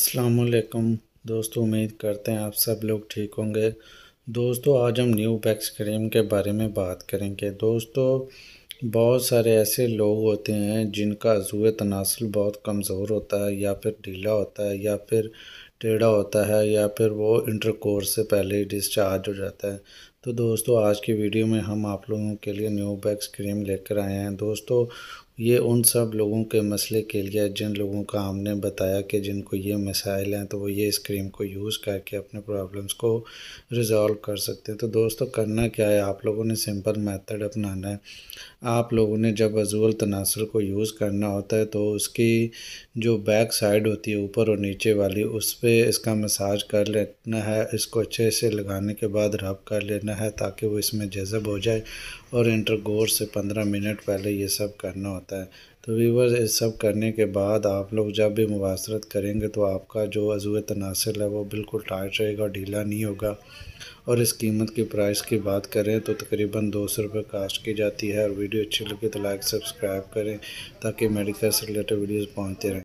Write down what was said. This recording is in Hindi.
असलकम दोस्तों उम्मीद करते हैं आप सब लोग ठीक होंगे दोस्तों आज हम न्यू पैक्स क्रीम के बारे में बात करेंगे दोस्तों बहुत सारे ऐसे लोग होते हैं जिनका जुए तनासल बहुत कमज़ोर होता है या फिर ढीला होता है या फिर टेढ़ा होता है या फिर वो इंटर कोर्स से पहले ही डिस्चार्ज हो जाता है तो दोस्तों आज की वीडियो में हम आप लोगों के लिए न्यू बैक्स क्रीम लेकर आए हैं दोस्तों ये उन सब लोगों के मसले के लिए जिन लोगों का हमने बताया कि जिनको ये मसाइल हैं तो वो ये इस क्रीम को यूज़ करके अपने प्रॉब्लम्स को रिज़ॉल्व कर सकते हैं तो दोस्तों करना क्या है आप लोगों ने सिंपल मेथड अपनाना है आप लोगों ने जब अजूल तनासर को यूज़ करना होता है तो उसकी जो बैक साइड होती है ऊपर और नीचे वाली उस पर पे इसका मसाज कर लेना है इसको अच्छे से लगाने के बाद रब कर लेना है ताकि वो इसमें जज़ब हो जाए और इंटरगोर से पंद्रह मिनट पहले ये सब करना होता है तो वीवर इस सब करने के बाद आप लोग जब भी मुबासरत करेंगे तो आपका जो अजू तनासिल है वो बिल्कुल टाइट रहेगा ढीला नहीं होगा और इस कीमत की प्राइस की बात करें तो तकरीबन दो सौ रुपये कास्ट की जाती है और वीडियो अच्छी लगी तो लाइक सब्सक्राइब करें ताकि मेडिकल से रिलेटेड वीडियोज़ पहुँचते रहें